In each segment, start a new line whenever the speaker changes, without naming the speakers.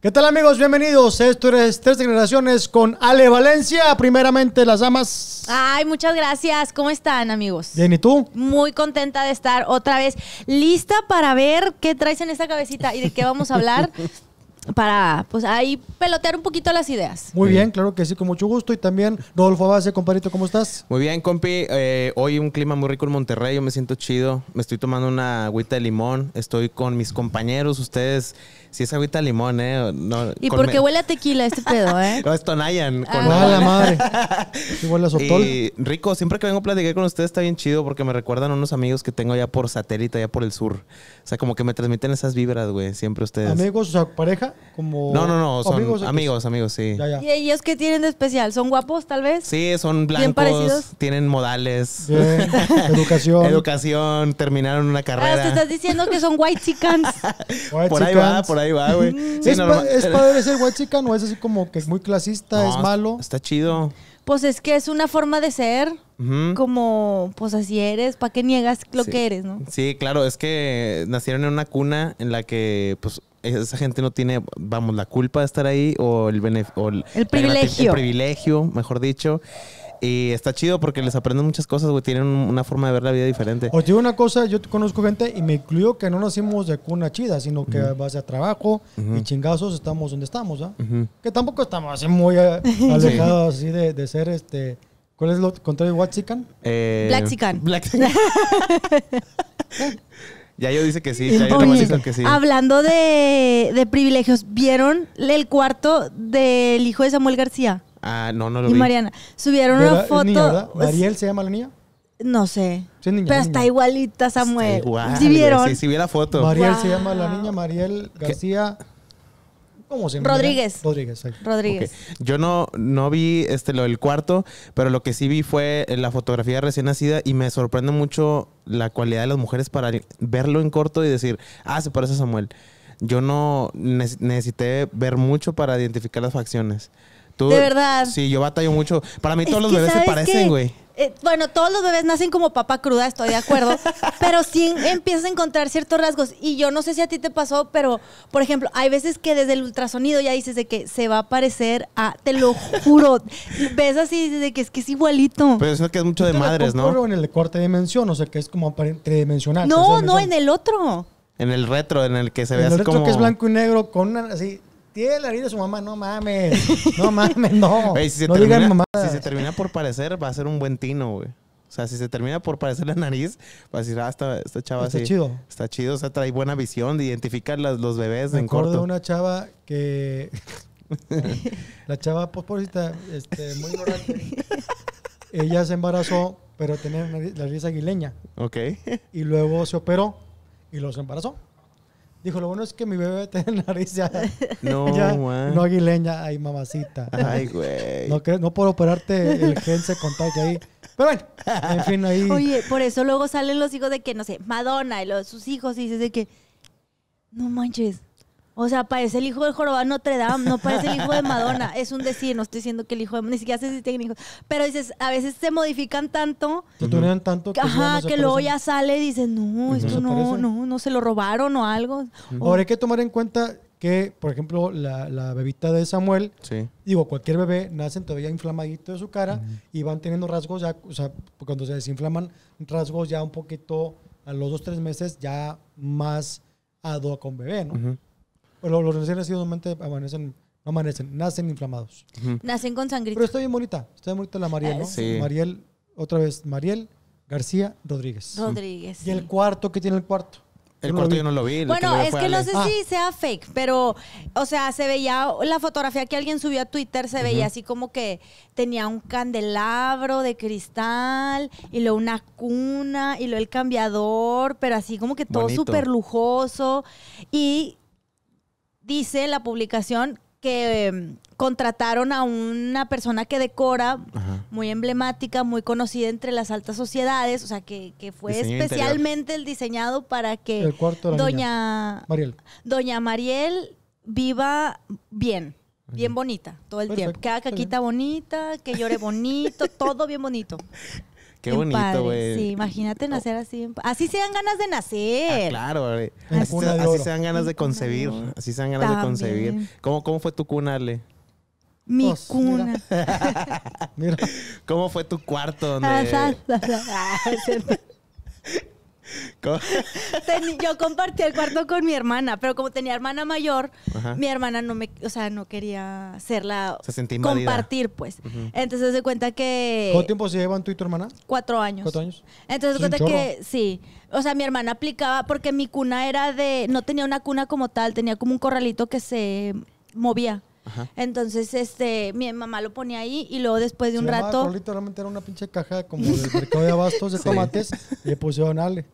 ¿Qué tal amigos? Bienvenidos. Esto es Tres Generaciones con Ale Valencia. Primeramente, las
damas. Ay, muchas gracias. ¿Cómo están amigos? Bien, ¿y tú? Muy contenta de estar otra vez lista para ver qué traes en esta cabecita y de qué vamos a hablar. para, pues ahí pelotear un poquito las ideas. Muy bien,
claro que sí, con mucho gusto. Y también Rodolfo Abase, compadrito, ¿cómo estás?
Muy bien, compi. Eh, hoy un clima muy rico en Monterrey, yo me siento chido. Me estoy tomando una agüita de limón, estoy con mis compañeros, ustedes si es agüita limón, ¿eh? y porque
huele a tequila este pedo, ¿eh?
no, es Tonayan. Con ah, la madre.
Sí huele a sotol. Y
rico, siempre que vengo a platicar con ustedes está bien chido porque me recuerdan a unos amigos que tengo allá por satélite, allá por el sur. O sea, como que me transmiten esas vibras, güey, siempre ustedes.
¿Amigos, o sea, pareja?
No, no, no, son amigos, amigos, amigos, sí. ¿Y ellos qué tienen de especial? ¿Son guapos, tal vez?
Sí, son blancos, tienen modales. Educación. Educación, terminaron una ah, carrera. Ah, te estás
diciendo que son white chickens. por ahí va, por
ahí va, güey. ¿Es,
padre ser
white o es
así como que es muy clasista,
es malo?
Está chido.
Pues es que es una forma de ser, como pues así eres, ¿para qué niegas lo que eres, no?
Sí, claro, es que nacieron en una cuna en la que pues esa gente no tiene, vamos, la culpa de estar ahí o el, privilegio. El privilegio, mejor dicho. Y está chido porque les aprenden muchas cosas, güey. Tienen una forma de ver la vida diferente. Os
digo una cosa, yo conozco gente y me incluyo que no nacimos de cuna chida, sino que base a trabajo y chingazos estamos donde estamos, ¿ah? Que tampoco estamos así muy eh, alejados así de, de ser este... ¿Cuál es lo contrario de Waxican?
Eh, Ya yo dice que sí, Yayo dice que sí.
Hablando de, de privilegios, ¿vieron el cuarto del hijo de Samuel García?
Ah, no, no lo vi. Y Mariana.
Subieron una foto. ¿Mariel se llama la niña? No sé. pero está igualita, Samuel. Está igual,
¿Sí Sí, vi la foto. Mariel se llama
la niña,
Mariel García.
¿Cómo se llama? Rodríguez. Rodríguez, Rodríguez.
Yo no, no vi este, lo del cuarto, pero lo que sí vi fue eh, la fotografía recién nacida y me sorprende mucho la cualidad de las mujeres para verlo en corto y decir, ah, se parece a Samuel. Yo no necesité ver mucho para identificar las facciones de verdad. Sí, yo batallo mucho. Para mí todos los bebés se parecen, güey.
Eh, bueno, todos los bebés nacen como papa cruda, estoy de acuerdo, pero sí empiezas a encontrar ciertos rasgos. Y yo no sé si a ti te pasó, pero, por ejemplo, hay veces que desde el ultrasonido ya dices de que se va a parecer a, te lo juro, ves así de que es que es igualito.
Pero
eso que es mucho de madres,
¿no? en el corte de dimensión, o sea, que es como tridimensional. No, no, en
el otro.
En el retro, en el que se ve en así el retro como... que es
blanco y negro con así, tiene la nariz de su mamá, no mames. No mames,
no. si, no termina, mamá. si se termina por parecer, va a ser un buen tino, güey. O sea, si se termina por parecer la nariz, va a decir, ah, esta, chava está chido. Está chido, o sea, trae buena visión, de las, los bebés en corto. de
una chava que. la chava, pues, este, muy ignorante. Ella se embarazó, pero tenía la nariz aguileña. Ok. Y luego se operó y los embarazó. Dijo, lo bueno es que mi bebé tiene nariz ya. No, No aguileña, ay, mamacita. Ay, güey. No, no por operarte el gen se contagia ahí.
Pero bueno, en fin, ahí. Oye, por eso luego salen los hijos de que, no sé, Madonna y los, sus hijos y dices de que, no manches. O sea, parece el hijo del jorobado Notre Dame, no parece el hijo de Madonna. Es un decir, no estoy diciendo que el hijo de... Ni siquiera sé si tienen hijos. Pero dices, a veces se modifican tanto... Se
tunean tanto que... Ajá, que luego ya
sale y dices, no, esto no, no, no, se lo robaron o algo.
Ahora hay que tomar en cuenta que, por ejemplo, la, la bebita de Samuel, digo, cualquier bebé nacen todavía inflamadito de su cara y van teniendo rasgos ya, o sea, cuando se desinflaman, rasgos ya un poquito a los dos, tres meses ya más ad con bebé, ¿no? Pero los recién nacidos amanecen, no amanecen, nacen inflamados. Nacen con sangrita. Pero está bien bonita, está bien bonita la Mariel, ¿no? Sí. Mariel, otra vez, Mariel García Rodríguez. Rodríguez. Y el cuarto, que tiene
el
cuarto? El cuarto yo no lo vi. Bueno, es que no sé si ah.
sea fake, pero, o sea, se veía la fotografía que alguien subió a Twitter, se veía así como que tenía un candelabro de cristal y luego una cuna y luego el cambiador, pero así como que todo súper lujoso. Y dice la publicación que em, contrataron a una persona que decora, muy emblemática, muy conocida entre las altas sociedades, o sea, que, que fue especialmente el diseñado para que doña, Mariel. doña Mariel viva bien, bien bonita, todo el tiempo. tiempo. Cada caquita bonita, que llore bonito, todo bien bonito.
Qué bonito, güey. Sí,
imagínate oh. nacer así. Así se dan ganas de nacer. Ah,
claro, güey. Así, se dan ganas de concebir. Así se dan ganas de concebir. ¿Cómo, ¿Cómo fue tu cuna, Ale?
Mi pues, cuna.
¿Cómo fue tu cuarto? Donde... Ah,
ah, ah, yo compartí el cuarto con mi hermana, pero como tenía hermana mayor, mi hermana no me, o sea, no quería hacerla compartir, pues. Entonces se cuenta que. ¿Cuánto
tiempo se llevan tú y tu hermana?
Cuatro años. Cuatro años. Entonces se cuenta que sí. O sea, mi hermana aplicaba porque mi cuna era de, no tenía una cuna como tal, tenía como un corralito que se movía. Entonces, este, mi mamá lo ponía ahí y luego después de un rato. rato. Con, literalmente era una pinche
caja como del mercado de abastos de tomates y le pusieron Ale.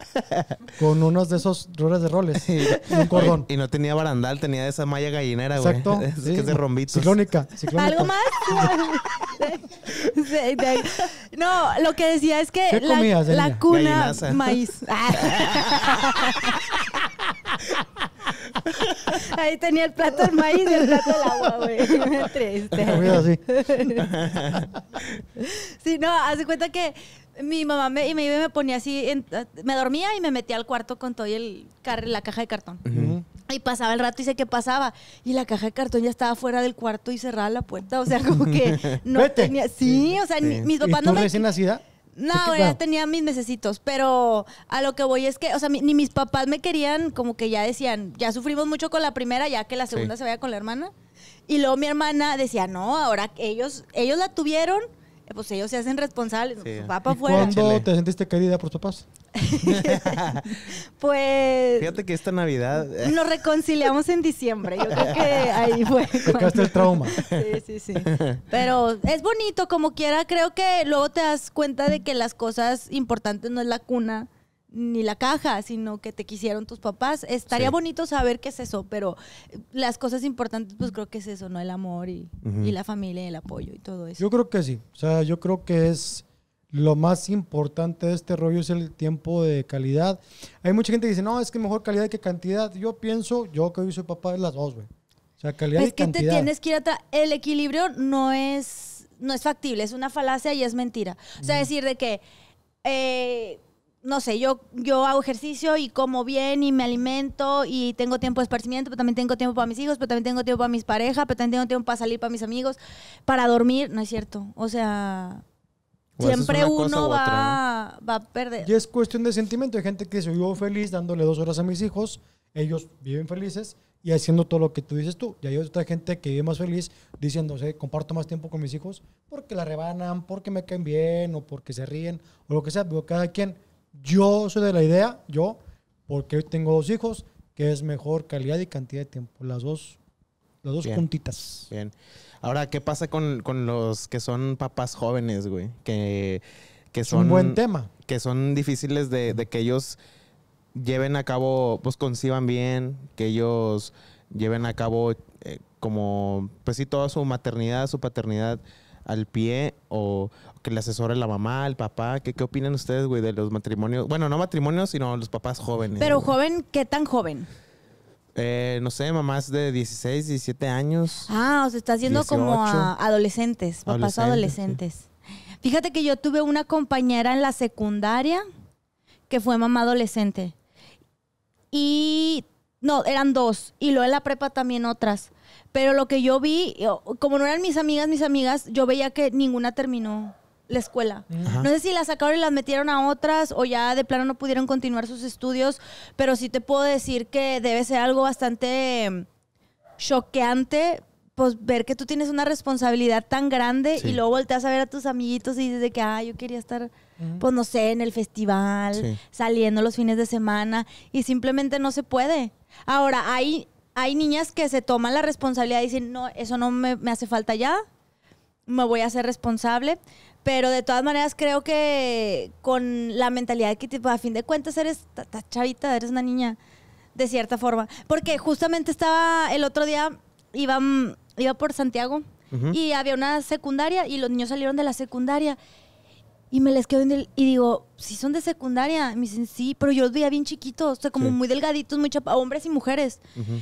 Con unos de esos roles de roles. Y, un cordón.
Y, no tenía barandal, tenía esa malla gallinera, güey. Exacto. Es que es de rombitos. Ciclónica, ¿Algo más?
no, lo que decía es que la, cuna maíz. Ahí tenía el plato del maíz y el plato del agua, güey. Triste. sí, no, hace cuenta que mi mamá me, y me, me ponía así, me dormía y me metía al cuarto con todo y el, la caja de cartón. Y pasaba el rato y sé qué pasaba. Y la caja de cartón ya estaba fuera del cuarto y cerraba la puerta. O sea, como que no tenía. Sí, o sea, mis papás tú no me. recién nacida? No, ya tenía mis necesitos, pero a lo que voy es que, o sea, ni mis papás me querían, como que ya decían, ya sufrimos mucho con la primera, ya que la segunda se vaya con la hermana. Y luego mi hermana decía, no, ahora ellos, ellos la tuvieron, pues ellos se hacen responsables, papá ¿Cuándo
te sentiste querida por tus papás?
pues.
Fíjate que esta Navidad. Eh.
nos reconciliamos en diciembre. Yo creo que ahí fue.
Cuando... el trauma. sí, sí, sí.
Pero es bonito, como quiera. Creo que luego te das cuenta de que las cosas importantes no es la cuna ni la caja, sino que te quisieron tus papás. Estaría bonito saber qué es eso, pero las cosas importantes, pues creo que es eso, ¿no? El amor y, la familia y la familia, el apoyo y todo eso. Yo
creo que sí. O sea, yo creo que es lo más importante de este rollo es el tiempo de calidad. Hay mucha gente que dice, no, es que mejor calidad que cantidad. Yo pienso, yo que hoy soy papá de las dos, güey. O sea, calidad y es que te tienes
que ir atrás. El equilibrio no es, no es factible, es una falacia y es mentira. O sea, decir de que... Eh, no sé, yo, yo hago ejercicio y como bien y me alimento y tengo tiempo de esparcimiento, pero también tengo tiempo para mis hijos, pero también tengo tiempo para mis parejas, pero también tengo tiempo para salir para mis amigos, para dormir, no es cierto. O sea, Siempre uno va, va, a perder. Y
es cuestión de sentimiento. Hay gente que se vivo feliz dándole dos horas a mis hijos. Ellos viven felices y haciendo todo lo que tú dices tú. Y hay otra gente que vive más feliz Diciéndose, comparto más tiempo con mis hijos porque la rebanan, porque me caen bien o porque se ríen o lo que sea. Pero cada quien, yo soy de la idea, yo, porque tengo dos hijos, que es mejor calidad y cantidad de tiempo. Las dos, las dos puntitas.
Bien. Ahora, ¿qué pasa con, con los que son papás jóvenes, güey? Que, son... un buen tema. Que son difíciles de, que ellos lleven a cabo, pues conciban bien, que ellos lleven a cabo eh, como, pues sí, toda su maternidad, su paternidad al pie o que le asesore la mamá, el papá. ¿Qué, qué opinan ustedes, güey, de los matrimonios? Bueno, no matrimonios, sino los papás jóvenes. Pero
joven, ¿qué tan joven?
Eh, no sé, mamás de 16, 17
años. Ah, o sea, está haciendo como a adolescentes, papás adolescentes. adolescentes. Fíjate que yo tuve una compañera en la secundaria que fue mamá adolescente. Y no, eran dos. Y luego en la prepa también otras. Pero lo que yo vi, como no eran mis amigas, mis amigas, yo veía que ninguna terminó la escuela. Mm. No sé si las sacaron y las metieron a otras o ya de plano no pudieron continuar sus estudios, pero sí te puedo decir que debe ser algo bastante mm, choqueante pues ver que tú tienes una responsabilidad tan grande y luego volteas a ver a tus amiguitos y dices de que, ah, yo quería estar, mm. pues no sé, en el festival, saliendo los fines de semana y simplemente no se puede. Ahora, hay, hay niñas que se toman la responsabilidad y dicen, no, eso no me, me hace falta ya, me voy a hacer responsable, pero de todas maneras creo que con la mentalidad que tipo, a fin de cuentas eres chavita, eres una niña, de cierta forma. Porque justamente estaba el otro día, iba, mm, iba por Santiago y había una secundaria y los niños salieron de la secundaria y me les quedo en el. Y digo, si ¿sí son de secundaria. me dicen, sí, pero yo los veía bien chiquitos, o como muy delgaditos, muy hombres y mujeres.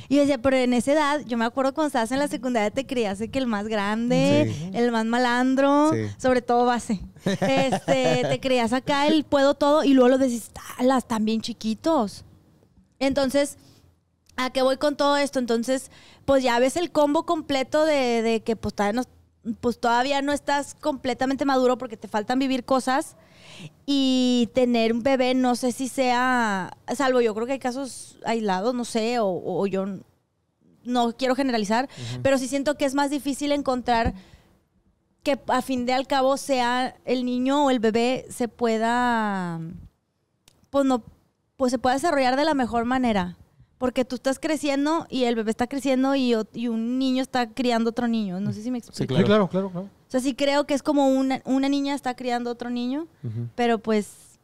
Y decía, pero en esa edad, yo me acuerdo cuando estabas en la secundaria, te creías que el más grande, el más malandro, sobre todo base. Este, te creías acá el puedo todo, y luego lo decís, las bien chiquitos. Entonces. ¿A qué voy con todo esto? Entonces, pues ya ves el combo completo de, que pues todavía nos pues todavía no estás completamente maduro porque te faltan vivir cosas. Y tener un bebé, no sé si sea, salvo yo creo que hay casos aislados, no sé, o, yo no quiero generalizar, pero sí siento que es más difícil encontrar que a fin de al cabo sea el niño o el bebé se pueda, pues no, pues se pueda desarrollar de la mejor manera porque tú estás creciendo y el bebé está creciendo y, un niño está criando otro niño. No sé si me explico. Sí, claro, claro, claro, O sea, sí creo que es como una, una niña está criando otro niño, pero pues,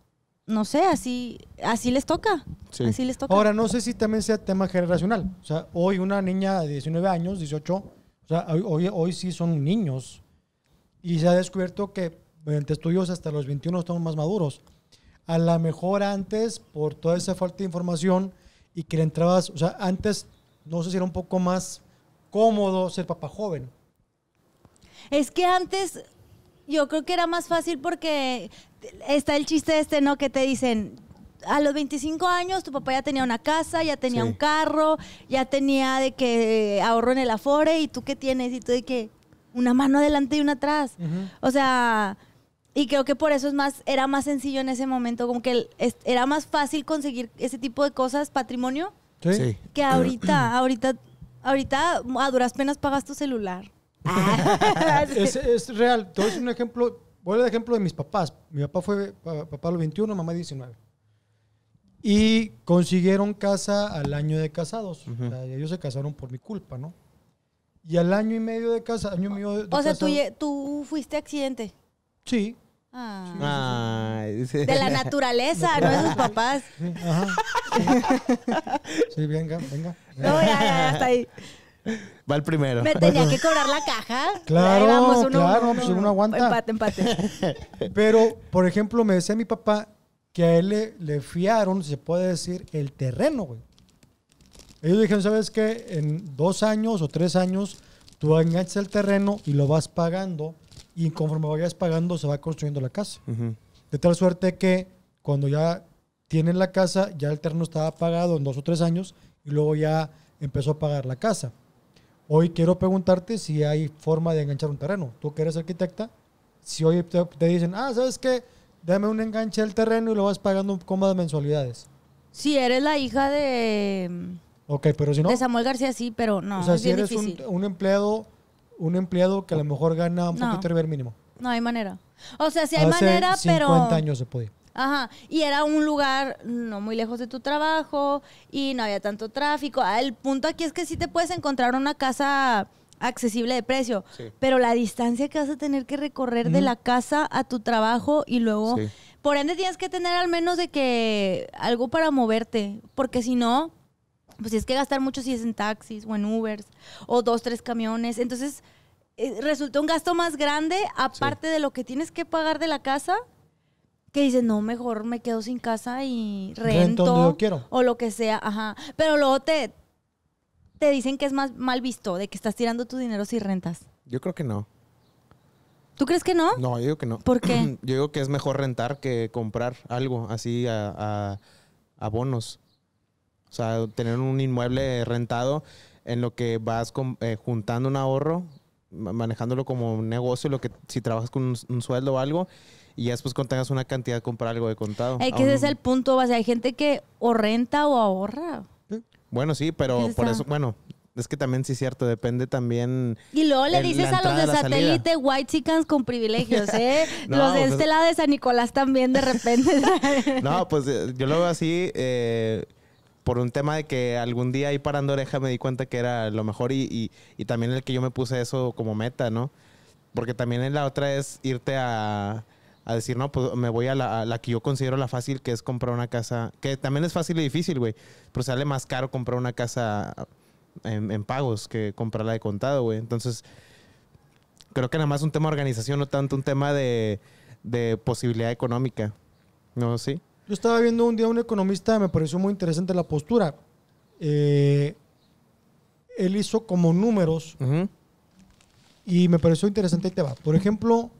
no sé, así, así les toca. Así les toca. Ahora, no
sé si también sea tema generacional. O sea, hoy una niña de 19 años, 18, o sea, hoy, hoy sí son niños. Y se ha descubierto que mediante estudios hasta los 21 estamos más maduros. A lo mejor antes, por toda esa falta de información, y que le entrabas, o sea, antes no sé si era un poco más cómodo ser papá joven.
Es que antes yo creo que era más fácil porque está el chiste este, ¿no? Que te dicen, a los 25 años tu papá ya tenía una casa, ya tenía un carro, ya tenía de que ahorro en el afore y tú qué tienes y tú de que una mano adelante y una atrás. O sea, y creo que por eso es más, era más sencillo en ese momento, como que era más fácil conseguir ese tipo de cosas, patrimonio,
que ahorita,
ahorita, ahorita a duras penas pagas tu celular.
Ah. es, real, todo es un ejemplo, voy el ejemplo de mis papás. Mi papá fue papá a los 21, mamá 19. Y consiguieron casa al año de casados. ellos se casaron por mi culpa, ¿no? Y al año y medio de casa, año y medio de O sea, tú,
tú fuiste accidente.
Ah. Sí. De la naturaleza, no de sus papás. Sí, ajá. Sí. venga, venga. No, ya, ya, hasta ahí. Va el primero. Me tenía que cobrar
la caja.
Claro, claro, pues uno aguanta. Empate,
empate.
Pero, por ejemplo, me decía mi papá que a él le, le fiaron, se puede decir, el terreno, güey. Ellos dijeron, ¿sabes qué? En dos años o tres años, tú enganchas el terreno y lo vas pagando y conforme vayas pagando se va construyendo la casa. De tal suerte que cuando ya tienen la casa, ya el terreno estaba pagado en dos o tres años y luego ya empezó a pagar la casa. Hoy quiero preguntarte si hay forma de enganchar un terreno. Tú que eres arquitecta, si hoy te, dicen, ah, ¿sabes qué? Dame un enganche del terreno y lo vas pagando con más mensualidades.
Si eres la hija de...
Ok, pero si no... De Samuel
García sí, pero no. O sea, es si eres un, un
empleado un empleado que a lo mejor gana un poquito de mínimo.
No hay manera. O sea, sí hay manera, pero. 50 años se podía. Ajá, y era un lugar no muy lejos de tu trabajo y no había tanto tráfico. Ah, el punto aquí es que sí te puedes encontrar una casa accesible de precio, pero la distancia que vas a tener que recorrer de la casa a tu trabajo y luego, por ende tienes que tener al menos de que algo para moverte, porque si no, pues es que gastar mucho si es en taxis o en Ubers o dos, tres camiones. Entonces, eh, resulta un gasto más grande, aparte de lo que tienes que pagar de la casa, que dices, no, mejor me quedo sin casa y rento. quiero. O lo que sea, ajá. Pero luego te, te dicen que es más mal visto, de que estás tirando tu dinero si rentas.
Yo creo que no. ¿Tú crees que no? No, yo digo que no. ¿Por qué? yo digo que es mejor rentar que comprar algo así a bonos. O sea, tener un inmueble rentado en lo que vas eh, juntando un ahorro, manejándolo como un negocio, lo que si trabajas con un, sueldo o algo, y ya después cuando tengas una cantidad, comprar algo de contado. Es que ese es el
punto, base hay gente que o renta o ahorra.
Bueno, sí, pero por eso, bueno, es que también sí es cierto, depende también. Y luego le dices a los de satélite
white chickens con privilegios, ¿eh? los de pues este lado de San Nicolás también de repente.
no, pues eh, yo lo veo así. Eh, por un tema de que algún día ahí parando oreja me di cuenta que era lo mejor y, también el que yo me puse eso como meta, ¿no? Porque también la otra es irte a, decir, no, pues me voy a la, que yo considero la fácil, que es comprar una casa, que también es fácil y difícil, güey, pero sale más caro comprar una casa en, pagos que comprarla de contado, güey. Entonces, creo que nada más un tema de organización, no tanto un tema de, de posibilidad económica, ¿no? Sí.
Yo estaba viendo un día un economista, me pareció muy interesante la postura. Eh, él hizo como números y me pareció interesante y te va. Por ejemplo,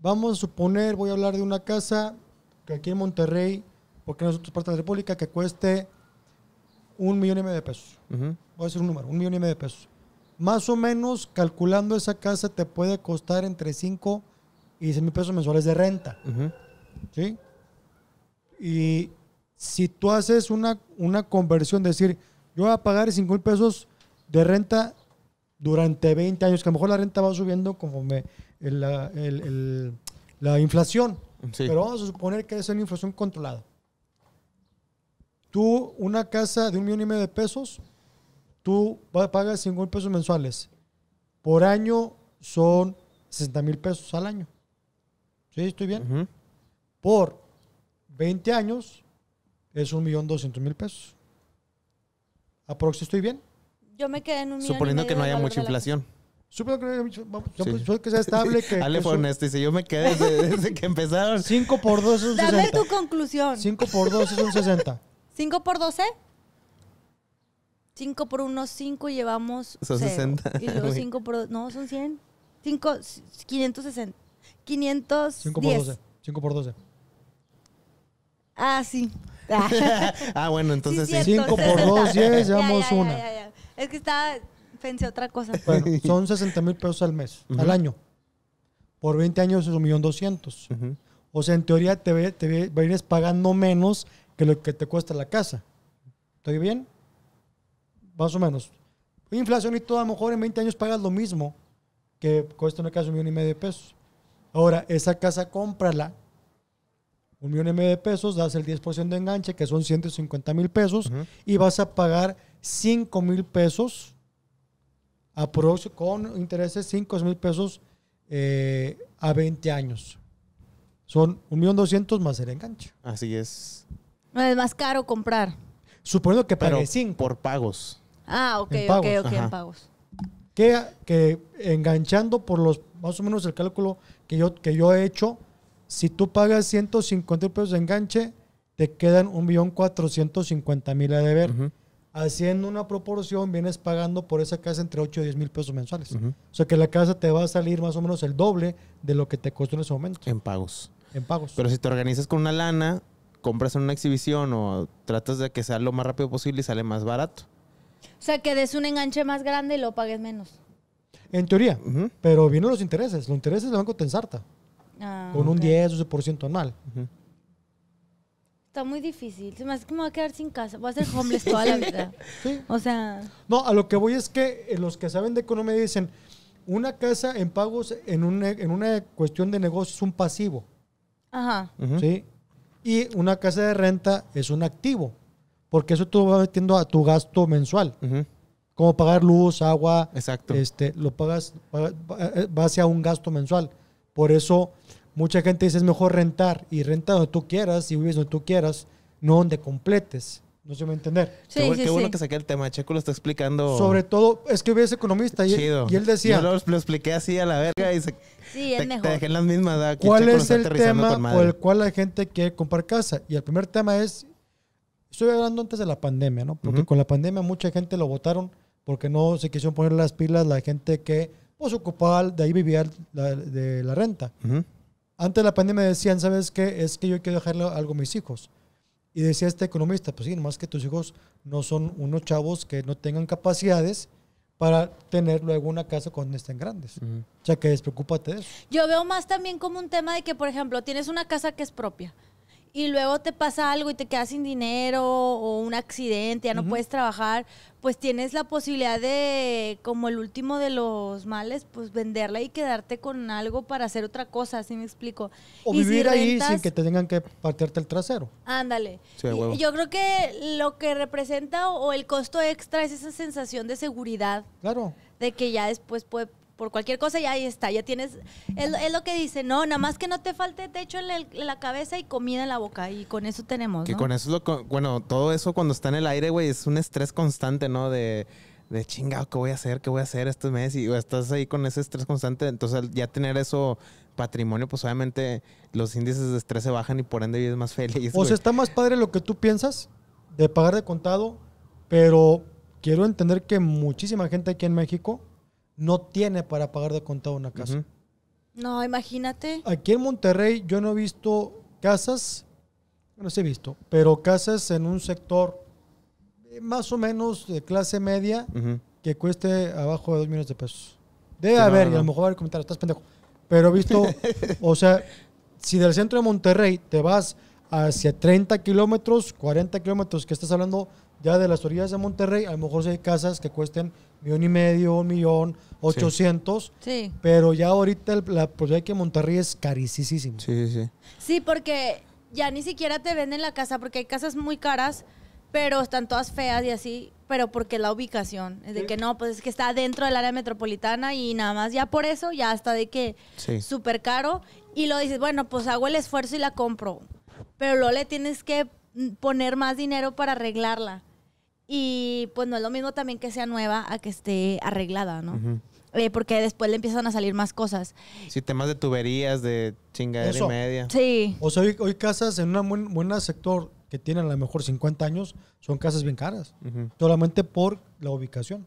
vamos a suponer, voy a hablar de una casa que aquí en Monterrey, porque nosotros es parte de la República, que cueste un millón y medio de pesos. Voy a decir un número, un millón y medio de pesos. Más o menos, calculando esa casa, te puede costar entre 5 y seis mil pesos mensuales de renta. ¿Sí? Y si tú haces una, una conversión, decir, yo voy a pagar 5 mil pesos de renta durante 20 años, que a lo mejor la renta va subiendo conforme la inflación. Pero vamos a suponer que es una inflación controlada. Tú, una casa de un millón y medio de pesos, tú vas pagar 5 mil pesos mensuales. Por año son 60 mil pesos al año. ¿Sí? ¿Estoy bien? Por 20 años es un millón doscientos mil pesos. Aprox, ¿estoy bien?
Yo me quedé en un millón Suponiendo que no haya mucha inflación. Supongo que, vamos, sí. Pues,
que sea estable. Que, Ale fue honesto, dice, yo me quedé desde, que empezaron. 5 por 2 es un 60. Dame tu
conclusión.
5 por 2 es un 60.
¿5 por 12? 5 por 1, 5 llevamos. 60. Y luego 5 por. No, son 100. 5, 560. 510. 5 por 12. 5 por 12. Ah, sí. ah, bueno, entonces 5 por 2, 10, llevamos una. es que estaba, pensé otra cosa. son
60 mil pesos al mes, al año. Por 20 años es un millón doscientos. O sea, en teoría te, vienes pagando menos que lo que te cuesta la casa. ¿Estoy bien? Más o menos. Inflación y todo, a lo mejor en 20 años pagas lo mismo que cuesta una casa un millón y medio de pesos. Ahora, esa casa cómprala un millón y medio de pesos, das el 10% de enganche, que son 150 mil pesos, y vas a pagar 5 mil pesos con intereses 5 mil pesos eh, a 20 años. Son un 1.200.000 más el enganche.
Así es.
no Es más caro comprar.
Suponiendo que pague sin Por
pagos.
Ah, ok, ok, ok, en pagos.
Que, que enganchando por los, más o menos el cálculo que yo, que yo he hecho, si tú pagas 150 pesos de enganche, te quedan 1.450.000 a deber. Haciendo una proporción, vienes pagando por esa casa entre 8 y 10 mil pesos mensuales. O sea que la casa te va a salir más o menos el doble de lo que te costó en ese momento.
En pagos. En pagos. Pero si te organizas con una lana, compras en una exhibición o tratas de que sea lo más rápido posible y sale más barato.
O sea, que des un enganche más grande y lo pagues menos.
En teoría, pero vienen los intereses. Los intereses del banco te ensarta. Ah, con un 10, 12% anual.
Está muy difícil. Se me hace que me voy a quedar sin casa. Voy a ser homeless toda la vida. O sea.
No, a lo que voy es que eh, los que saben de economía dicen: una casa en pagos en una, en una cuestión de negocio es un pasivo. Ajá. Sí. Y una casa de renta es un activo. Porque eso tú vas metiendo a tu gasto mensual. Como pagar luz, agua. Exacto. Este, lo pagas, eh, va hacia un gasto mensual. Por eso mucha gente dice es mejor rentar y renta donde tú quieras y vives donde tú quieras, no donde completes. No se me va a entender.
Sí, qué, bueno que saqué el tema. Checo lo está explicando. Sobre
todo, es que hubiese economista y, él decía. Yo
lo, expliqué así a la verga y Sí, te, mejor. dejé en las mismas. ¿Cuál es el tema por el
cual la gente quiere comprar casa? Y el primer tema es. Estoy hablando antes de la pandemia, ¿no? Porque con la pandemia mucha gente lo votaron porque no se quisieron poner las pilas la gente que pues ocupaba, de ahí vivir de la renta. Antes de la pandemia me decían, ¿sabes qué? Es que yo quiero dejarle algo a mis hijos. Y decía este economista, pues sí, nomás que tus hijos no son unos chavos que no tengan capacidades para tener luego una casa cuando estén grandes. O sea, que despreocúpate de eso.
Yo veo más también como un tema de que, por ejemplo, tienes una casa que es propia y luego te pasa algo y te quedas sin dinero o un accidente, ya no puedes trabajar, pues tienes la posibilidad de, como el último de los males, pues venderla y quedarte con algo para hacer otra cosa, así me explico. O vivir ahí sin que
te tengan que partirte el trasero.
Ándale. yo creo que lo que representa o, o el costo extra es esa sensación de seguridad. Claro. De que ya después puede por cualquier cosa ya ahí está, ya tienes, es, lo que dice, no, nada más que no te falte techo en, la cabeza y comida en la boca y con eso tenemos. Que con
eso, lo, bueno, todo eso cuando está en el aire, güey, es un estrés constante, ¿no? De, de chingado, ¿qué voy a hacer? ¿Qué voy a hacer este mes? Y estás ahí con ese estrés constante. Entonces, ya tener eso patrimonio, pues obviamente los índices de estrés se bajan y por ende vives más feliz. O sea, está
más padre lo que tú piensas de pagar de contado, pero quiero entender que muchísima gente aquí en México no tiene para pagar de contado una casa.
No, imagínate.
Aquí en Monterrey yo no he visto casas, no sé, he visto, pero casas en un sector más o menos de clase media que cueste abajo de 2 millones de pesos. Debe haber, y a lo mejor va a comentar, estás pendejo. Pero he visto, o sea, si del centro de Monterrey te vas hacia 30 kilómetros, 40 kilómetros, que estás hablando ya de las orillas de Monterrey, a lo mejor hay casas que cuesten millón y medio, un millón, ochocientos. Sí. Pero ya ahorita el, la hay que Monterrey es carísimo. Sí,
sí, sí.
Sí, porque ya ni siquiera te venden la casa, porque hay casas muy caras, pero están todas feas y así, pero porque la ubicación, es de que no, pues es que está dentro del área metropolitana y nada más, ya por eso, ya está de que súper caro. Y lo dices, bueno, pues hago el esfuerzo y la compro, pero luego le tienes que poner más dinero para arreglarla. Y pues no es lo mismo también que sea nueva a que esté arreglada, ¿no? Eh, porque después le empiezan a salir más cosas.
Sí, temas de tuberías, de chingadera y media.
Sí.
O sea, hoy, casas en un buen, buen, sector que tienen a lo mejor 50 años son casas bien caras. Solamente por la ubicación.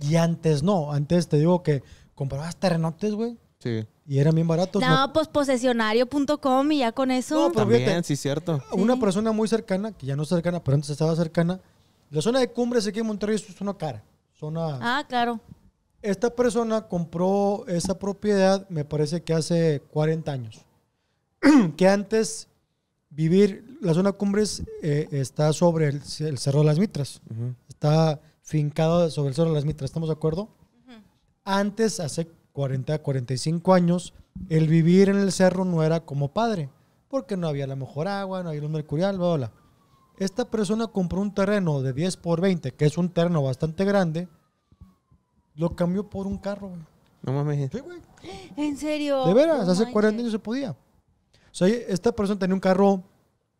Y antes no. Antes te digo que comprabas terrenotes, güey. Sí. Y era bien barato. No,
pues posesionario.com y ya con eso. No, pero pues También,
sí, cierto.
Una persona muy cercana, que ya no es cercana, pero antes estaba cercana. La zona de cumbres aquí en Monterrey es una cara. Ah, claro. Esta persona compró esa propiedad, me parece que hace 40 años. que antes vivir, la zona cumbres eh, está sobre el, Cerro de las Mitras. Está fincado sobre el Cerro de las Mitras, ¿estamos de acuerdo? Antes, hace 40, 45 años, el vivir en el cerro no era como padre, porque no había la mejor agua, no había el mercurial, bla, bla. Esta persona compró un terreno de 10 por 20, que es un terreno bastante grande, lo cambió por un carro, No mames.
¿En serio? De veras, hace
40 años se podía. O sea, esta persona tenía un carro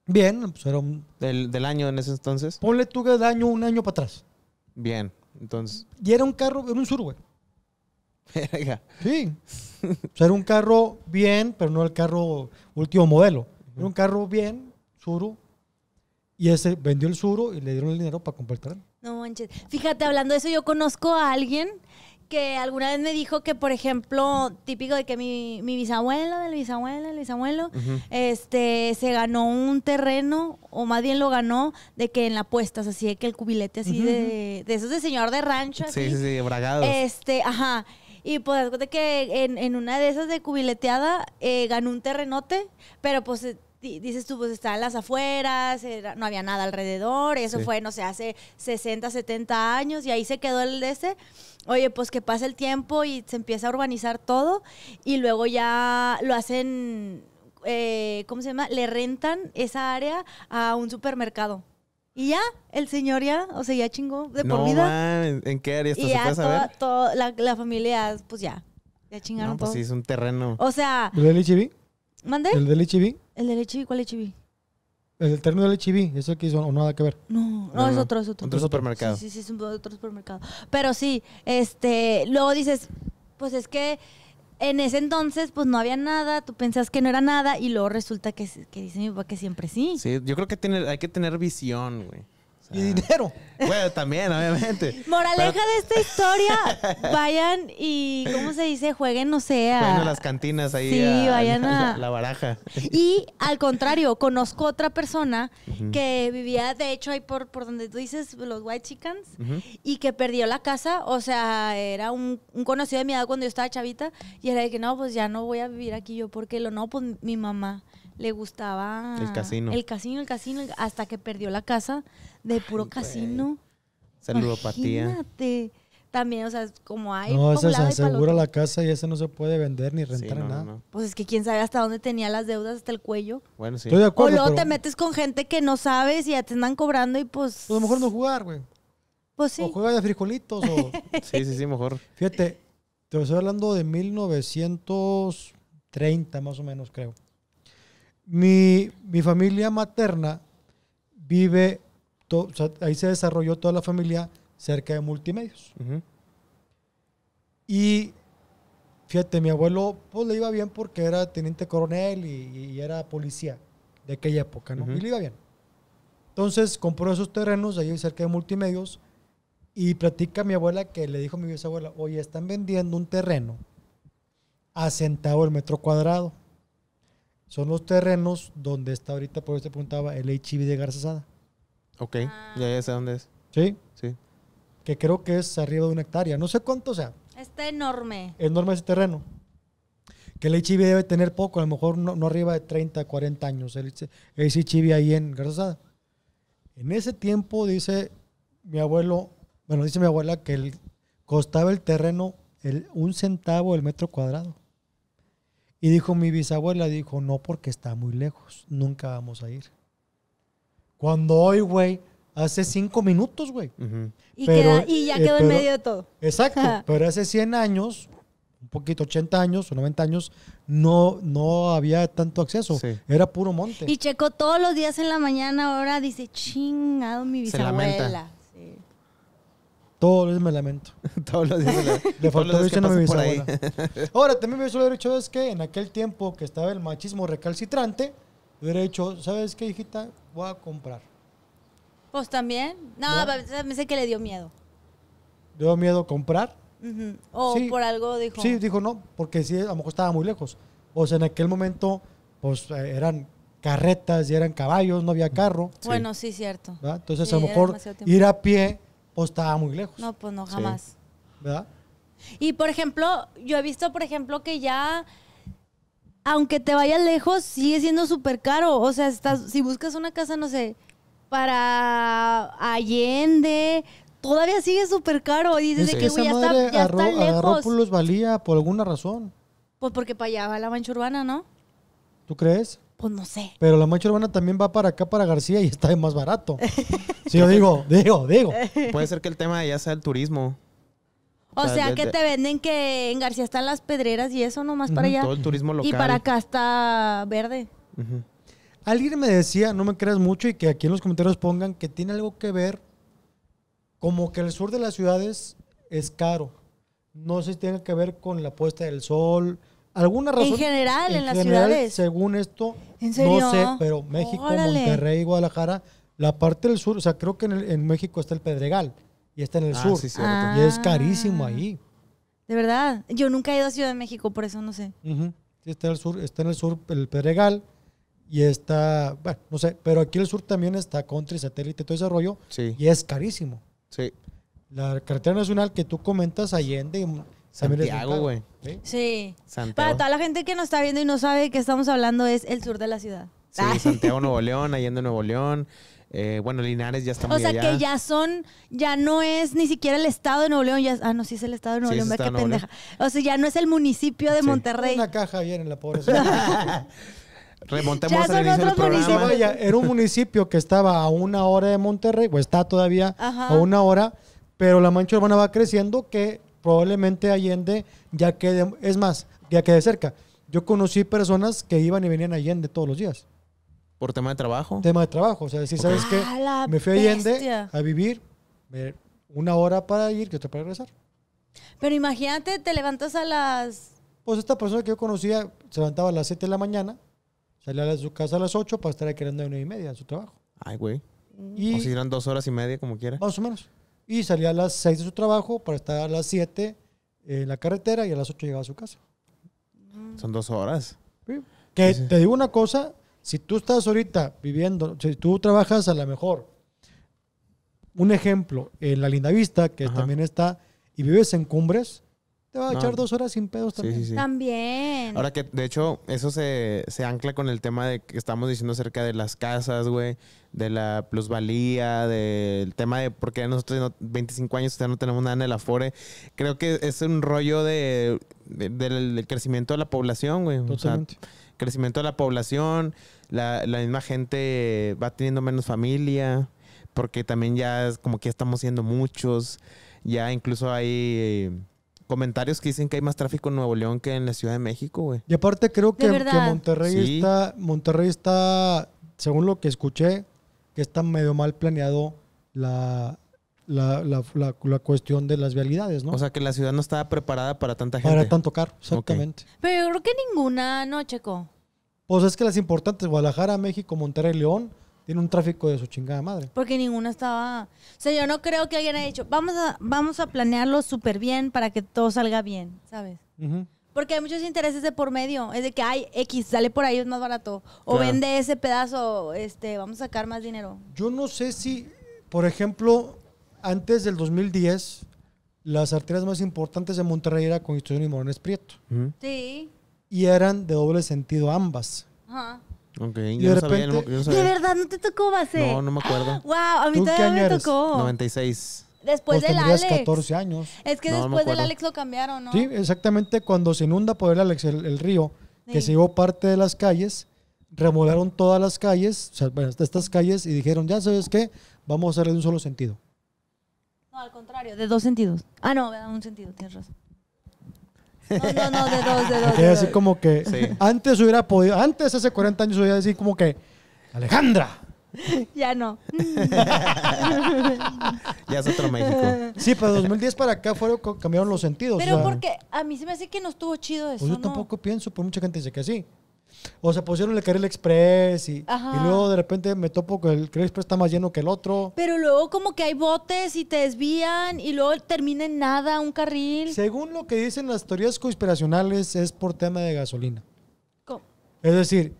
bien, pues era un...
Del, año en ese entonces.
Ponle tú que daño año, un año para atrás.
Bien, entonces.
Y era un carro, era un sur, güey. Sí. O sea, era un carro bien, pero no el carro último modelo. Era un carro bien, suro. Y ese vendió el suro y le dieron el dinero para comprar
No manches. Fíjate, hablando de eso, yo conozco a alguien que alguna vez me dijo que, por ejemplo, típico de que mi, mi bisabuelo, del bisabuelo, del bisabuelo, este, se ganó un terreno, o más bien lo ganó, de que en la apuestas, así de que el cubilete así de, esos de señor de rancho. Así, sí, sí, Este, ajá. Y pues de que en, en, una de esas de cubileteada eh, ganó un terrenote, pero pues eh, dices tú, pues está en las afueras, no había nada alrededor, eso fue, no sé, hace 60, 70 años y ahí se quedó el de ese. Oye, pues que pasa el tiempo y se empieza a urbanizar todo y luego ya lo hacen, eh, ¿cómo se llama? Le rentan esa área a un supermercado. Y ya, el señor ya, o sea, ya chingó de por vida.
Man, ¿En qué área está? y casa? ya
toda, Toda, la, familia, pues ya, ya chingaron no, pues sí, es
un terreno. O sea... ¿El del HIV?
¿Mande? ¿El del HIV? ¿El del HIV? ¿Cuál HIV?
El terreno del HIV, eso aquí o nada que ver.
No, no, es otro, es otro. Otro supermercado. Sí, sí, sí, es otro supermercado. Pero sí, este, luego dices, pues es que en ese entonces, pues no había nada, tú pensás que no era nada y luego resulta que, que dice mi papá que siempre sí.
Sí, yo creo que hay que tener visión, güey y dinero. Bueno, también, obviamente. Moraleja
de esta historia, vayan y, ¿cómo se dice? Jueguen, no sea a... a las
cantinas ahí. Sí, vayan a... La, baraja.
Y al contrario, conozco otra persona que vivía, de hecho, ahí por, por donde tú dices, los White Chickens, y que perdió la casa. O sea, era un, un, conocido de mi edad cuando yo estaba chavita, y era de que, no, pues ya no voy a vivir aquí yo, porque lo no, pues mi mamá le gustaba... El casino. El casino, el casino, hasta que perdió la casa de puro casino.
Saludopatía.
También, o sea, como hay... No, eso se asegura
la casa y ese no se puede vender ni rentar nada.
Pues es que quién sabe hasta dónde tenía las deudas, hasta el cuello.
Bueno, sí. Estoy de acuerdo. O luego te
metes con gente que no sabes y ya te andan cobrando y pues... Pues lo mejor no jugar, güey. Pues sí. O juega de frijolitos
sí, sí, sí, mejor. Fíjate,
te estoy hablando de 1930 más o menos, creo mi, familia materna vive, ahí se desarrolló toda la familia cerca de multimedios. Y fíjate, mi abuelo pues le iba bien porque era teniente coronel y, era policía de aquella época, ¿no? Y le iba bien. Entonces compró esos terrenos allí cerca de multimedios y platica a mi abuela que le dijo a mi bisabuela, oye, están vendiendo un terreno a centavo el metro cuadrado son los terrenos donde está ahorita, por eso te preguntaba, el HIV de Garzasada.
Ok, ya, ah. ya sé dónde es. ¿Sí? Sí.
Que creo que es arriba de una hectárea. No sé cuánto sea.
Está enorme.
Enorme ese terreno. Que el HIV debe tener poco, a lo mejor no, arriba de 30, 40 años. El, HIV ahí en Garzasada. En ese tiempo, dice mi abuelo, bueno, dice mi abuela que el, costaba el terreno el, un centavo el metro cuadrado. Y dijo mi bisabuela, dijo, no, porque está muy lejos, nunca vamos a ir. Cuando hoy, güey, hace cinco minutos, güey. y, queda, y ya eh, quedó en medio de todo. Exacto, pero hace 100 años, un poquito, 80 años o 90 años, no, no había tanto acceso. Era puro monte. Y
checo todos los días en la mañana, ahora dice, chingado mi bisabuela.
Todos los días me lamento. Todos los días me lamento. faltó a mi Ahora, también me hubiera dicho es que en aquel tiempo que estaba el machismo recalcitrante, hubiera dicho, ¿sabes qué, hijita? Voy a comprar.
Pues también. No, pues, me sé que le dio miedo.
¿Le dio miedo comprar?
O por algo dijo. Sí, dijo
no, porque sí, a lo mejor estaba muy lejos. O sea, en aquel momento, pues eh, eran carretas y eran caballos, no había carro. Bueno,
sí, cierto.
Entonces, a lo mejor ir a pie o pues, estaba muy lejos. No,
pues no, jamás. ¿Verdad? Y por ejemplo, yo he visto, por ejemplo, que ya, aunque te vayas lejos, sigue siendo súper caro. O sea, estás, si buscas una casa, no sé, para Allende, todavía sigue súper caro. Y dices que ya está, ya está lejos.
valía por alguna razón.
Pues porque para allá va la mancha urbana, ¿no? ¿Tú crees? Pues no sé.
Pero la
mancha urbana también va para acá, para García, y está más barato.
sí, yo digo, digo, digo. Puede ser que el tema ya sea el turismo.
O sea, que te venden que en García están las pedreras y eso nomás para allá. el turismo local. Y para acá está verde.
Alguien me decía, no me creas mucho, y que aquí en los comentarios pongan que tiene algo que ver como que el sur de las ciudades es caro. No sé si tiene que ver con la puesta del sol, alguna razón. En general, en, en las Según esto, no sé, pero México, Monterrey, Guadalajara, la parte del sur, o sea, creo que en, en México está el Pedregal y está en el ah, sur. Ah. Y es carísimo ahí.
De verdad, yo nunca he ido a Ciudad de México, por eso no sé.
está en el sur, está en el sur el Pedregal y está, bueno, no sé, pero aquí en el sur también está country, satélite, todo ese rollo. Sí. Y es carísimo. Sí. La carretera nacional que tú comentas, Allende,
Santiago, güey. Sí. Para toda
la gente que nos está viendo y no sabe de qué estamos hablando, es el sur de la ciudad. Sí, Santiago,
Nuevo León, Allende, Nuevo León. Eh, bueno, Linares ya está muy O sea, que ya
son, ya no es ni siquiera el estado de Nuevo León. Ya, ah, no, sí es el estado de Nuevo León, qué pendeja. O sea, ya no es el municipio de Monterrey. Una caja bien en la pobreza.
Remontemos al inicio del programa. era un
municipio que estaba a una hora de Monterrey, o está todavía a una hora, pero la mancha urbana va creciendo que probablemente Allende ya que es más, ya que de cerca. Yo conocí personas que iban y venían a Allende todos los días.
¿Por tema de trabajo?
Tema de trabajo. O sea, si sabes que
me fui a Allende
a vivir una hora para ir que otra para regresar.
Pero imagínate, te levantas a las. Pues esta persona que yo conocía
se levantaba a las 7 de la mañana, salía de su casa a las 8 para estar aquí a una y media en su trabajo.
Ay, güey. Y o si eran dos horas y media, como quiera. Más o menos
y salía a las 6 de su trabajo para estar a las 7 en la carretera y a las 8 llegaba a su casa.
Son dos horas. Que te digo
una cosa, si tú estás ahorita viviendo, si tú trabajas a lo mejor, un ejemplo, en la Linda Vista, que también está, y vives en Cumbres, te
va a echar dos horas sin pedos también.
También.
Ahora que, de hecho, eso se, ancla con el tema de que estamos diciendo acerca de las casas, güey, de la plusvalía, del tema de por qué nosotros no, 25 años ya no tenemos nada en el Afore. Creo que es un rollo de, del crecimiento de la población, güey. Totalmente. crecimiento de la población, la, la misma gente va teniendo menos familia, porque también ya es como que estamos siendo muchos, ya incluso hay comentarios que dicen que hay más tráfico en Nuevo León que en la Ciudad de México, güey. Y
aparte creo que, Monterrey está, según lo que escuché, que está medio mal planeado la, la, cuestión de las vialidades, ¿no? O
sea,
que la ciudad no estaba preparada para tanta gente.
Para tanto carro, exactamente.
Pero creo que ninguna, ¿no, Checo?
Pues es que las importantes, Guadalajara, México, Monterrey, León, tiene un tráfico de su chingada madre.
Porque ninguna estaba. O sea, yo no creo que alguien haya dicho, vamos a, vamos a planearlo súper bien para que todo salga bien, ¿sabes? Porque hay muchos intereses de por medio. Es de que hay X, sale por ahí, es más barato. O vende ese pedazo, este, vamos a sacar más dinero. Yo no sé si,
por ejemplo, antes del 2010, las arterias más importantes de Monterrey eran Constitución y Morones Prieto. Sí. Y eran de doble sentido ambas.
Ajá
de no sabía, ¿De verdad
no te tocó base? No, no
me acuerdo. Wow, a mí todavía me tocó. 96.
Después pues del Alex. 14
años. Es
que después del Alex lo cambiaron, ¿no? Sí,
exactamente cuando se inunda por el Alex el, río, que se llevó parte de las calles, remodelaron todas las calles, o sea, bueno, estas calles, y dijeron, ya sabes qué, vamos a hacerle de un solo sentido.
No, al contrario, de dos sentidos. Ah, no, de un sentido, tienes razón.
No, no, de dos, de dos. así como que antes hubiera podido, antes hace 40 años hubiera decir como que, Alejandra.
Ya no. ya es otro México. Sí, pero
2010 para acá fueron, cambiaron los sentidos. Pero porque
a mí se me hace que no estuvo chido eso. Pues yo tampoco
pienso, por mucha gente dice que sí. O se pusieron el Carril Express y, luego de repente me topo que el Carril Express está más lleno que el otro.
Pero luego como que hay botes y te desvían y luego termina en nada un carril. Según lo que dicen
las teorías conspiracionales es por tema de gasolina. Es decir,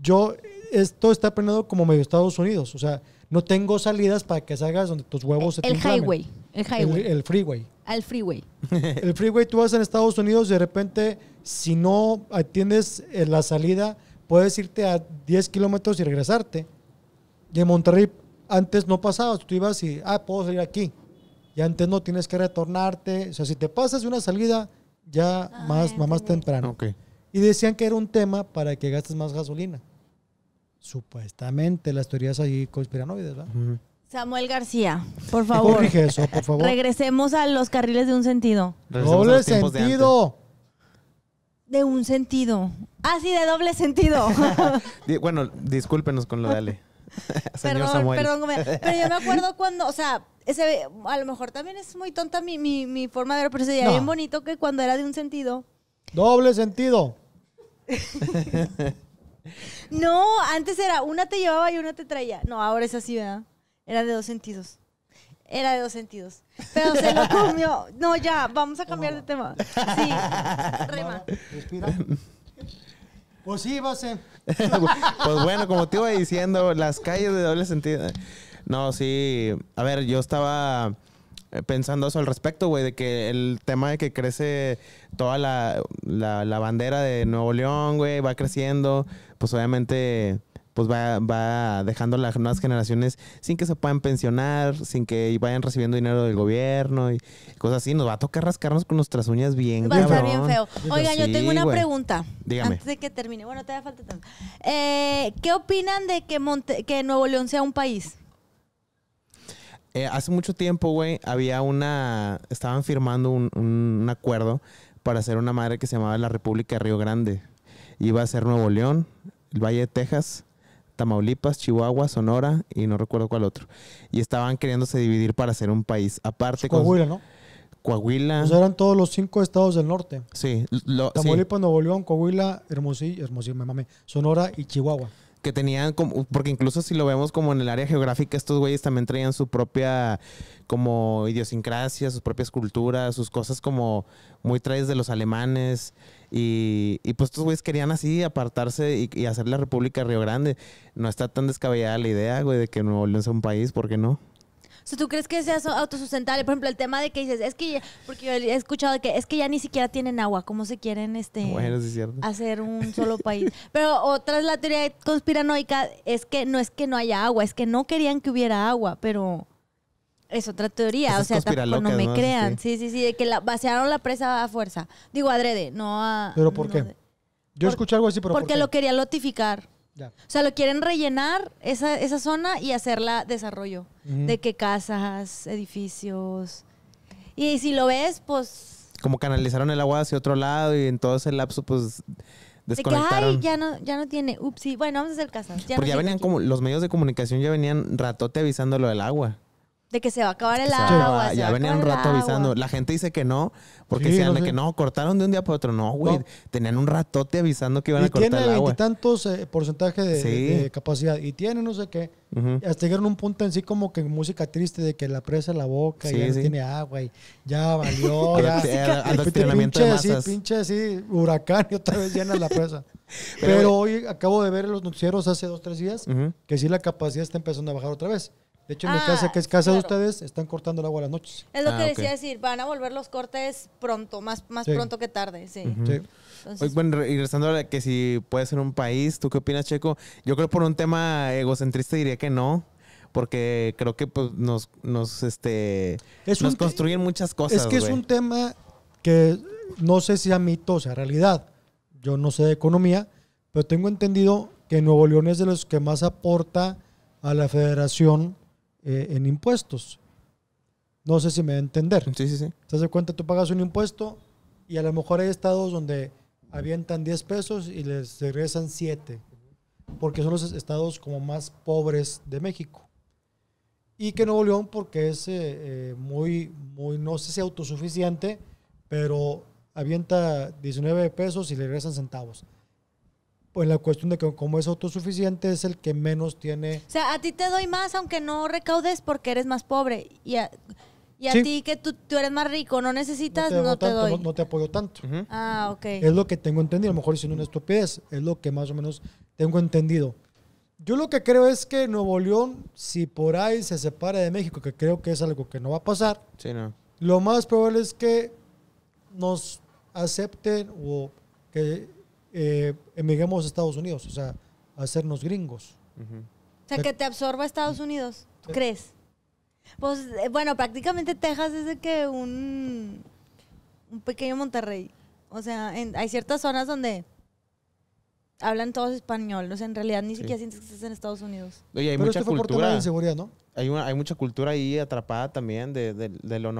yo, esto está planeado como medio Estados Unidos. O sea, no tengo salidas para que salgas donde tus huevos se te El highway.
El El, freeway. Al freeway.
el freeway, tú vas en Estados Unidos y de repente, si no atiendes eh, la salida, puedes irte a 10 kilómetros y regresarte. Y en Monterrey antes no pasaba, tú ibas y, ah, puedo salir aquí. Y antes no tienes que retornarte. O sea, si te pasas una salida, ya ah, más, más temprano. Okay. Y decían que era un tema para que gastes más gasolina. Supuestamente las teorías allí conspiranoides, ¿verdad?
Samuel García, por favor. eso, por favor. Regresemos a los carriles de un sentido. Doble sentido. De, un sentido. Ah, sí, de doble sentido.
bueno, discúlpenos con lo de Ale. Señor perdón, Samuel. pero yo me acuerdo
cuando, o sea, a lo mejor también es muy tonta mi, mi, mi forma de ver, pero sería bien bonito que cuando era de un sentido.
Doble sentido.
no, antes era una te llevaba y una te traía. No, ahora es así, ¿verdad? Era de dos sentidos. Era de dos sentidos. Pero se lo comió. No, ya, vamos a cambiar de tema. Sí.
Rema. Respira.
Pues sí, ser.
pues bueno, como te iba diciendo, las calles de doble sentido. No, sí. A ver, yo estaba eh, pensando eso al respecto, güey, de que el tema de que crece toda la, la bandera de Nuevo León, güey, va creciendo, pues obviamente pues va, va dejando las nuevas generaciones sin que se puedan pensionar, sin que vayan recibiendo dinero del gobierno y cosas así. Nos va a tocar rascarnos con nuestras uñas bien. Va a estar bien feo. Oiga, yo tengo una pregunta.
Antes de que termine. Bueno, te da falta tanto. Eh, ¿Qué opinan de que, que Nuevo León sea un país?
Eh, hace mucho tiempo, güey, había una. Estaban firmando un, un acuerdo para hacer una madre que se llamaba la República de Río Grande. Iba a ser Nuevo León, el Valle de Texas, Tamaulipas, Chihuahua, Sonora y no recuerdo cuál otro. Y estaban queriéndose dividir para hacer un país. Aparte. Coahuila, ¿no? Coahuila. O eran todos los cinco estados del norte. Sí. Tamaulipas,
Nuevo León, Coahuila, Hermosillo, Hermosillo, me mame, Sonora y
Chihuahua que tenían como, porque incluso si lo vemos como en el área geográfica, estos güeyes también traían su propia como idiosincrasia, sus propias culturas, sus cosas como muy traídas de los alemanes. Y, y pues estos güeyes querían así apartarse y, hacer la República Río Grande. No está tan descabellada la idea, güey, de que Nuevo León sea un país, ¿por qué no?
Si ¿tú crees que sea autosustentable? Por ejemplo, el tema de que dices, es que, ya, porque yo he escuchado que es que ya ni siquiera tienen agua, ¿cómo se quieren este, hacer un solo país? Pero otra es la teoría conspiranoica, es que no es que no haya agua, es que no querían que hubiera agua, pero es otra teoría, o sea, tampoco no me crean. Sí. sí, sí, de que vaciaron la presa a fuerza. Digo, adrede, no a... ¿Pero por
qué? yo escuché algo así, pero Porque lo
quería lotificar. O sea, lo quieren rellenar esa, esa zona y hacerla desarrollo. De que casas, edificios. Y si lo ves, pues.
Como canalizaron el agua hacia otro lado y en todo ese lapso, pues. Desconectaron.
ya no, ya no tiene. Ups, Bueno, vamos a hacer casas. Porque ya venían
como. Los medios de comunicación ya venían ratote avisando lo del agua
de que se va a acabar el agua. ya venía un rato avisando.
La gente dice que no, porque decían que no, cortaron de un día para otro. No, güey, tenían un ratote avisando que iban a cortar el agua. Tiene
tantos eh,
porcentajes de, capacidad y tiene no sé qué. Hasta llegaron un punto en sí como que música triste de que la presa la boca y tiene agua y ya valió. ya, ya adoctrinamiento pinche, de pinche así, huracán y otra vez llena la presa. Pero, hoy acabo de ver en los noticieros hace dos, tres días que sí la capacidad está empezando a bajar otra vez. De hecho, en mi casa, que es ah, casa de ustedes, están cortando el agua a
las noches. Es lo ah, que decía
decir, van a volver los cortes pronto, más, más pronto que tarde, sí.
bueno, regresando a que si puede ser un país, ¿tú qué opinas, Checo? Yo creo por un tema egocentrista diría que no porque creo que pues, nos, nos, este, nos construyen muchas cosas. Es que es un
tema que no sé si a mito o sea realidad. Yo no sé de economía, pero tengo entendido que Nuevo León es de los que más aporta a la federación eh, en impuestos. No sé si me va a entender. Sí, sí, sí. Te das cuenta, tú pagas un impuesto y a lo mejor hay estados donde avientan 10 pesos y les regresan 7, porque son los estados como más pobres de México. Y que Nuevo León, porque es eh, eh, muy, muy, no sé si autosuficiente, pero avienta 19 pesos y le regresan centavos pues la cuestión de que como es autosuficiente es el que menos tiene.
O sea, a ti te doy más aunque no recaudes porque eres más pobre. Y a, y a ti que tú, eres más rico, no necesitas, no te, doy.
No, te apoyo tanto.
Ah, ok. Es
lo que tengo entendido, a lo mejor diciendo una estupidez, es lo que más o menos tengo entendido. Yo lo que creo es que Nuevo León, si por ahí se separa de México, que creo que es algo que no va a pasar, lo más probable es que nos acepten o que eh, emigremos a Estados Unidos, o sea, hacernos gringos. O sea, que
te absorba Estados Unidos, ¿tú crees? Pues eh, bueno, prácticamente Texas es de que un, un pequeño Monterrey. O sea, hay ciertas zonas donde hablan todos español. O sea, en realidad ni siquiera sientes que estás en Estados Unidos. Oye, hay
mucha cultura. ¿no? Hay, una, hay mucha cultura ahí atrapada también de, de, de lo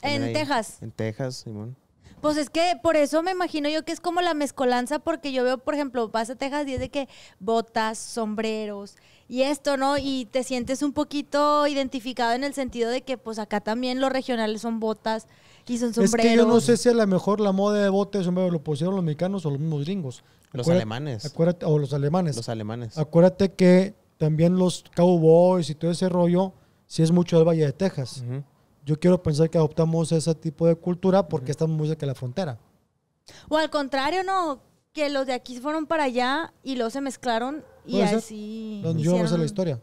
en Texas.
En Texas, Simón.
Pues es que por eso me imagino yo que es como la mezcolanza, porque yo veo, por ejemplo, vas a Texas y es de que botas, sombreros y esto, ¿no? Y te sientes un poquito identificado en el sentido de que, pues acá también los regionales son botas y son sombreros. Es que yo no sé
si a lo mejor la moda de botas sombreros lo pusieron los mexicanos o los mismos gringos. Los alemanes. Acuérdate, o los alemanes. Los alemanes. Acuérdate que también los cowboys y todo ese rollo, sí es mucho del Valle de Texas yo quiero pensar que adoptamos ese tipo de cultura porque estamos muy cerca de la frontera.
O al contrario, ¿no? Que los de aquí fueron para allá y luego se mezclaron y así...
yo no sé la historia.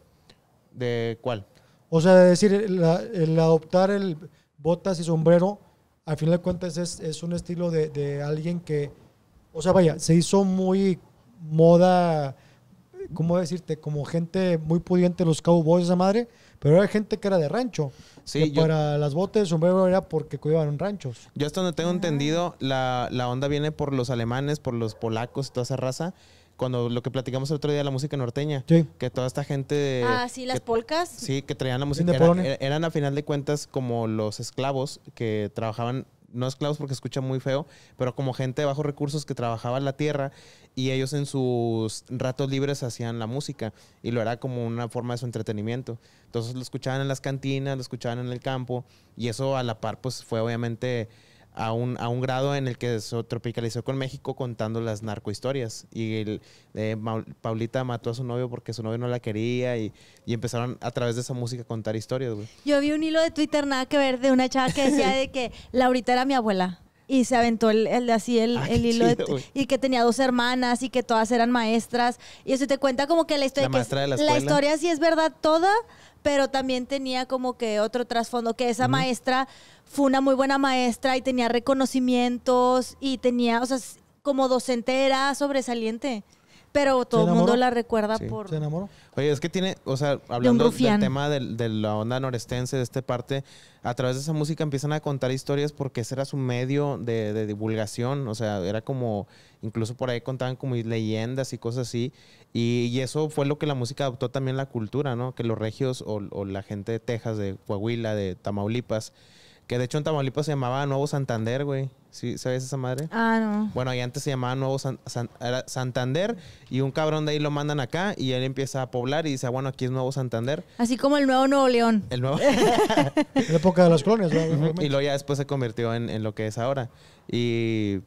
¿De cuál?
O sea, de decir, el, adoptar el botas y sombrero, al final de cuentas es, un estilo de, de, alguien que, o sea, vaya, se hizo muy moda, ¿cómo decirte? Como gente muy pudiente, los cowboys, esa madre, pero era gente que era de rancho. Sí, para las botes sombrero era porque cuidaban ranchos.
Yo esto no tengo entendido, la, onda viene por los alemanes, por los polacos toda esa raza cuando lo que platicamos el otro día la música norteña, que toda esta gente... Ah, sí, las
polcas. Sí,
que traían la música. eran, a final de cuentas como los esclavos que trabajaban no esclavos porque escucha muy feo, pero como gente de bajos recursos que trabajaba la tierra y ellos en sus ratos libres hacían la música y lo era como una forma de su entretenimiento. Entonces lo escuchaban en las cantinas, lo escuchaban en el campo y eso a la par pues fue obviamente a un, a un grado en el que se tropicalizó con México contando las narcohistorias. Y el, eh, Paulita mató a su novio porque su novio no la quería y, y empezaron a través de esa música a contar historias,
Yo vi un hilo de Twitter nada que ver de una chava que decía de que Laurita era mi abuela. Y se aventó el, el así el, ah, el hilo y que tenía dos hermanas y que todas eran maestras. Y eso te cuenta como que la historia. La, historia sí es verdad toda, pero también tenía como que otro trasfondo, que esa maestra fue una muy buena maestra y tenía reconocimientos y tenía, o sea, como docente era sobresaliente. Pero todo el mundo la recuerda por... ¿Se enamoró?
Oye, es que tiene, o sea, hablando del tema de, la onda norestense, de esta parte, a través de esa música empiezan a contar historias porque ese era su medio de, divulgación, o sea, era como, incluso por ahí contaban como leyendas y cosas así, y, eso fue lo que la música adoptó también la cultura, ¿no? Que los regios o, o la gente de Texas, de Coahuila, de Tamaulipas, que de hecho en Tamaulipas se llamaba Nuevo Santander, güey. ¿Sí, ¿Sabes esa madre? Ah, no. Bueno, ahí antes se llamaba Nuevo Santander y un cabrón de ahí lo mandan acá y él empieza a poblar y dice, ah, bueno, aquí es Nuevo Santander.
Así como el Nuevo Nuevo León.
El Nuevo. en la época de las colonias, ¿no? Y luego ya después se convirtió en, en lo que es ahora. Y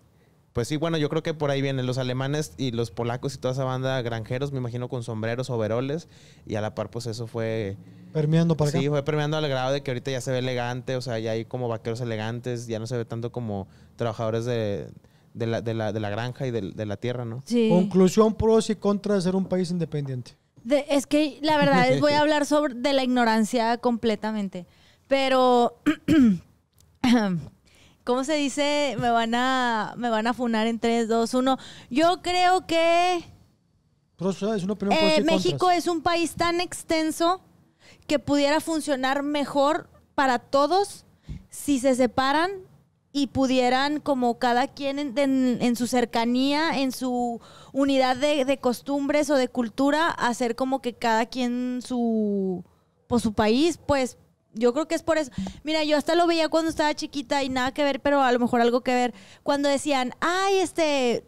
pues sí, bueno, yo creo que por ahí vienen los alemanes y los polacos y toda esa banda granjeros, me imagino, con sombreros, overoles, y a la par, pues eso fue...
Permeando para acá. Sí,
fue permeando al grado de que ahorita ya se ve elegante, o sea, ya hay como vaqueros elegantes, ya no se ve tanto como trabajadores de, la, granja y de, la tierra, ¿no? Sí.
Conclusión, pros y contras de ser un país independiente.
es que la verdad es, voy a hablar sobre de la ignorancia completamente, pero... ¿cómo se dice? Me van a, me van a funar en 3, 2, 1. Yo creo que... Eh, México es un país tan extenso que pudiera funcionar mejor para todos si se separan y pudieran como cada quien en, su cercanía, en su unidad de, costumbres o de cultura, hacer como que cada quien su, por pues, su país, pues yo creo que es por eso. Mira, yo hasta lo veía cuando estaba chiquita y nada que ver, pero a lo mejor algo que ver. Cuando decían, ay, este,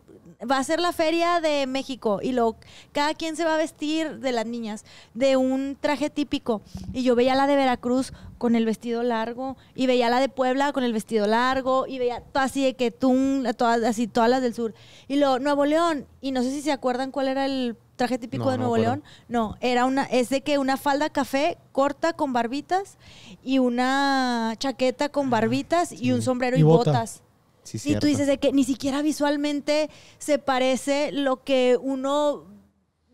va a ser la feria de México y lo, cada quien se va a vestir de las niñas de un traje típico. Y yo veía la de Veracruz con el vestido largo y veía la de Puebla con el vestido largo y veía así de que tú, todas, así todas las del sur. Y lo Nuevo León, y no sé si se acuerdan cuál era el traje típico de Nuevo León. No, era una, es de que una falda café corta con barbitas y una chaqueta con ah, barbitas y un sombrero y, botas.
Sí, y tú dices
de que ni siquiera visualmente se parece lo que uno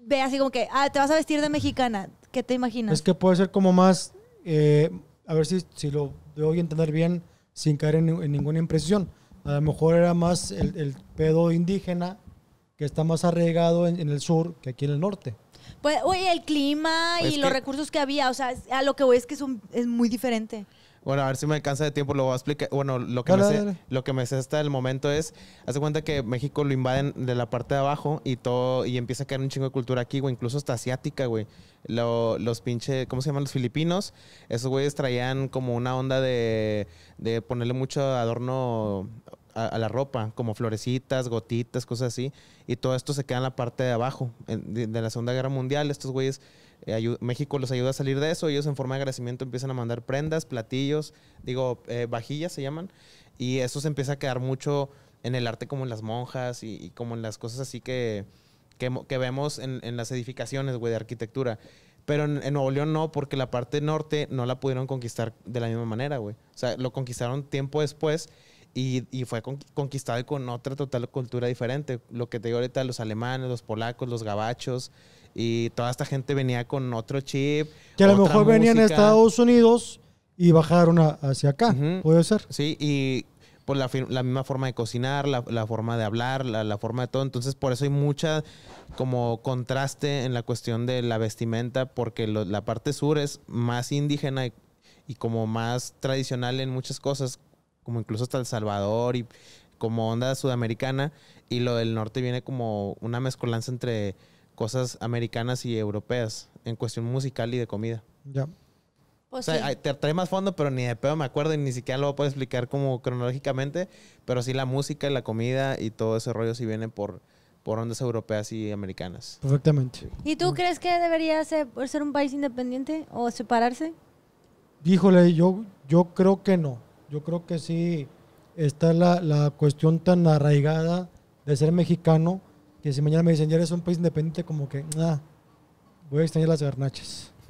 ve así como que, ah, te vas a vestir de mexicana. ¿Qué te imaginas? Es
que puede ser como más, eh, a ver si, si lo debo a entender bien, sin caer en, ninguna impresión, A lo mejor era más el pedo indígena que está más arraigado en, el sur
que aquí en el norte.
Pues, oye, el clima y pues los recursos que había, o sea, a lo que voy es que es, muy diferente.
Bueno, a ver si me alcanza de tiempo, lo voy a explicar. Bueno, lo que, me, Sé, lo que me sé hasta el momento es, hace cuenta que México lo invaden de la parte de abajo y todo, y empieza a caer un chingo de cultura aquí, güey, incluso hasta asiática, güey. los pinche, ¿cómo se llaman? Los filipinos. Esos güeyes traían como una onda de, de ponerle mucho adorno a, la ropa, como florecitas, gotitas, cosas así. Y todo esto se queda en la parte de abajo, de, la Segunda Guerra Mundial. Estos güeyes, eh, México los ayuda a salir de eso. Ellos en forma de agradecimiento empiezan a mandar prendas, platillos, digo, eh, vajillas se llaman. Y eso se empieza a quedar mucho en el arte como en las monjas y, como en las cosas así que, que, que vemos en, las edificaciones, güey, de arquitectura. Pero en, Nuevo León no, porque la parte norte no la pudieron conquistar de la misma manera, güey. O sea, lo conquistaron tiempo después y, fue conquistado con otra total cultura diferente. Lo que te digo ahorita, los alemanes, los polacos, los gabachos y toda esta gente venía con otro chip. Que a lo mejor venían a Estados
Unidos y bajaron hacia acá, puede ser.
Sí, y por pues, la, misma forma de cocinar, la, forma de hablar, la, forma de todo. Entonces, por eso hay mucha como contraste en la cuestión de la vestimenta, porque la parte sur es más indígena y como más tradicional en muchas cosas como incluso hasta El Salvador y como onda sudamericana. Y lo del norte viene como una mezcolanza entre cosas americanas y europeas en cuestión musical y de comida.
Ya. Pues
o sea, te trae más fondo, pero ni de pedo me acuerdo ni siquiera lo puedo explicar como cronológicamente. Pero sí la música y la comida y todo ese rollo sí viene por, por ondas europeas y americanas.
Perfectamente.
¿Y tú crees que debería ser, ser un país independiente o separarse?
Híjole, yo, yo creo que no yo creo que sí está la, la, cuestión tan arraigada de ser mexicano que si mañana me dicen, ya eres un país independiente, como que, nada, ah, voy a extrañar las garnachas.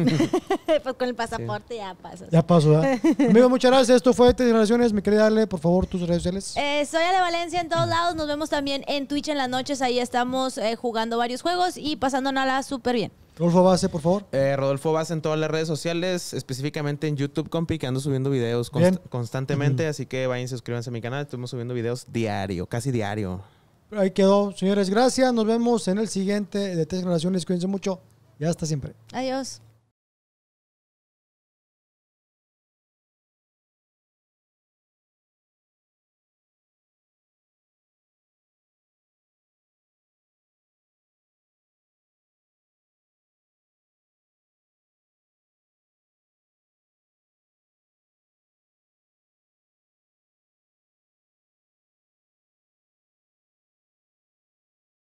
pues con el pasaporte ya pasas. Ya paso,
Amigo, muchas gracias. Esto fue Generaciones. Mi querida darle por favor, tus redes sociales.
Eh, soy Ale Valencia en todos lados. Nos vemos también en Twitch en las noches. Ahí estamos eh, jugando varios juegos y nada súper bien. Rodolfo
Base, por favor. Eh, Rodolfo Base en todas las redes sociales, específicamente en YouTube, compi, que ando subiendo videos constantemente, así que vayan, y suscríbanse a mi canal, estamos subiendo videos diario, casi diario.
Ahí quedó, señores, gracias, nos vemos en el siguiente de
Tres Generaciones, cuídense mucho y hasta siempre. Adiós.